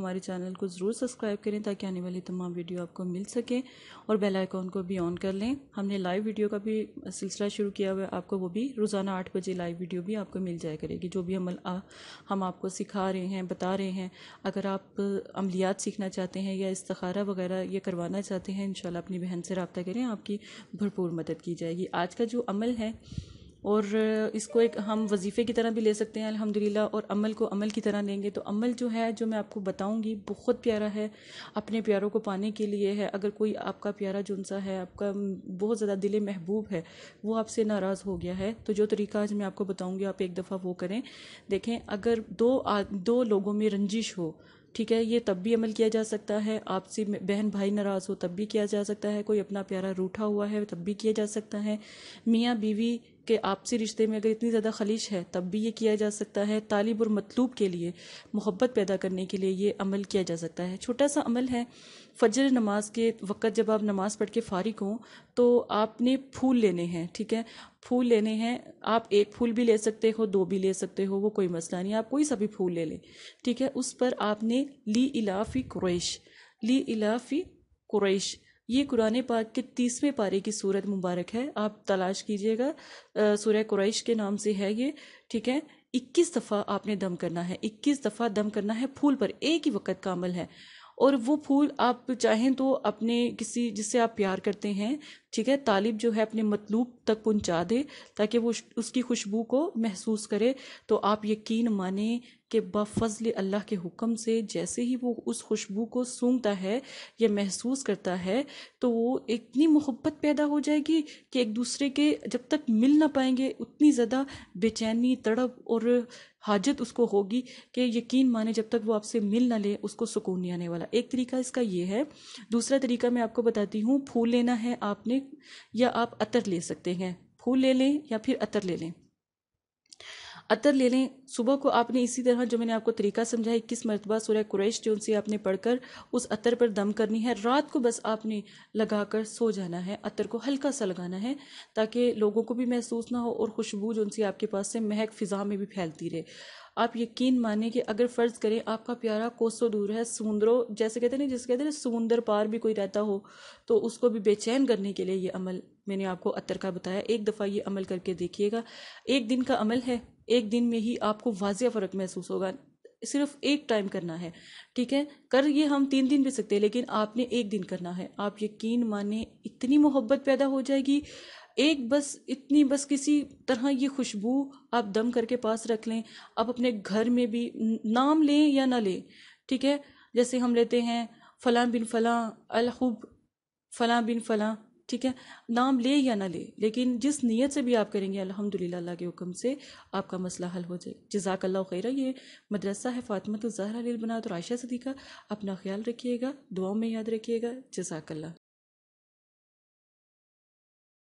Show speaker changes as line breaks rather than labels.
हमारे चैनल को ज़रूर सब्सक्राइब करें ताकि आने वाली तमाम वीडियो आपको मिल सकें और बेल आइकॉन को भी ऑन कर लें हमने लाइव वीडियो का भी सिलसिला शुरू किया हुआ है आपको वो भी रोज़ाना आठ बजे लाइव वीडियो भी आपको मिल जाया करेगी जो भी अमल आ, हम आपको सिखा रहे हैं बता रहे हैं अगर आप अमलियात सीखना चाहते हैं या इस्तारा वगैरह ये करवाना चाहते हैं इन अपनी बहन से रबता करें आपकी भरपूर मदद की जाएगी आज का जो अमल है और इसको एक हम वजीफ़े की तरह भी ले सकते हैं अल्हम्दुलिल्लाह और अमल को अमल की तरह लेंगे तो अमल जो है जो मैं आपको बताऊंगी बहुत प्यारा है अपने प्यारों को पाने के लिए है अगर कोई आपका प्यारा जुनसा है आपका बहुत ज़्यादा दिल महबूब है वो आपसे नाराज़ हो गया है तो जो तरीका आज मैं आपको बताऊँगी आप एक दफ़ा वो करें देखें अगर दो आ, दो लोगों में रंजिश हो ठीक है ये तब भी अमल किया जा सकता है आपसी बहन भाई नाराज़ हो तब भी किया जा सकता है कोई अपना प्यारा रूठा हुआ है तब भी किया जा सकता है मियाँ बीवी के आपसी रिश्ते में अगर इतनी ज़्यादा खलिश है तब भी ये किया जा सकता है तालिब और मतलूब के लिए मोहब्बत पैदा करने के लिए ये अमल किया जा सकता है छोटा सा अमल है फजर नमाज के वक़्त जब आप नमाज़ पढ़ के फ़ारिग हों तो आपने फूल लेने हैं ठीक है फूल लेने हैं आप एक फूल भी ले सकते हो दो भी ले सकते हो वो कोई मसला नहीं आप कोई सा भी फूल ले लें ठीक है उस पर आपने ली इलाफ़ी क्रैश ली इलाफ़ी क्रैश ये कुरान पाक के तीसवें पारे की सूरत मुबारक है आप तलाश कीजिएगा सूर्य क्रैश के नाम से है ये ठीक है इक्कीस दफ़ा आपने दम करना है इक्कीस दफ़ा दम करना है फूल पर एक ही वक्त का अमल है और वो फूल आप चाहें तो अपने किसी जिससे आप प्यार करते हैं ठीक है तालिब जो है अपने मतलूब तक पहुंचा दे ताकि वो उसकी खुशबू को महसूस करे तो आप यकीन माने कि बफजल अल्लाह के हुक्म से जैसे ही वो उस खुशबू को सूंघता है या महसूस करता है तो वो इतनी मोहब्बत पैदा हो जाएगी कि एक दूसरे के जब तक मिल ना पाएंगे उतनी ज़्यादा बेचैनी तड़प और हाजत उसको होगी कि यकीन माने जब तक वो आपसे मिल ना ले उसको सुकून नहीं आने वाला एक तरीका इसका ये है दूसरा तरीका मैं आपको बताती हूँ फूल लेना है आपने या आप अतर ले सकते हैं फूल ले लें या फिर अतर ले लें अतर ले लें सुबह को आपने इसी तरह जो मैंने आपको तरीका समझा किस मरतबा सूर्य कुरैश जो उनसे आपने पढ़कर उस अतर पर दम करनी है रात को बस आपने लगाकर सो जाना है अतर को हल्का सा लगाना है ताकि लोगों को भी महसूस ना हो और खुशबू जो उनसे आपके पास से महक फिजा में भी फैलती रहे आप यकीन माने कि अगर फ़र्ज़ करें आपका प्यारा कोसों दूर है समुंदरों जैसे कहते हैं ना जैसे कहते हैं ना समुंदर पार भी कोई रहता हो तो उसको भी बेचैन करने के लिए ये अमल मैंने आपको अतर का बताया एक दफ़ा ये अमल करके देखिएगा एक दिन का अमल है एक दिन में ही आपको वाजिया फ़र्क महसूस होगा सिर्फ एक टाइम करना है ठीक है कर ये हम तीन दिन भी सकते हैं लेकिन आपने एक दिन करना है आप यकीन माने इतनी मोहब्बत पैदा हो जाएगी एक बस इतनी बस किसी तरह ये खुशबू आप दम करके पास रख लें आप अपने घर में भी नाम लें या ना लें ठीक है जैसे हम लेते हैं फ़लाँ बिन फ़लाँ अलहुब फ़लाँ बिन फ़लाँ ठीक है नाम ले या ना ले लेकिन जिस नीयत से भी आप करेंगे अल्हम्दुलिल्लाह अल्लाह के हुक्म से आपका मसला हल हो जाए जजाकल्ला खैर ये मदरसा है फातमत तो जहरा और आयशा सदीक़ा अपना ख्याल रखिएगा दुआओं में याद रखिएगा जजाकल्ला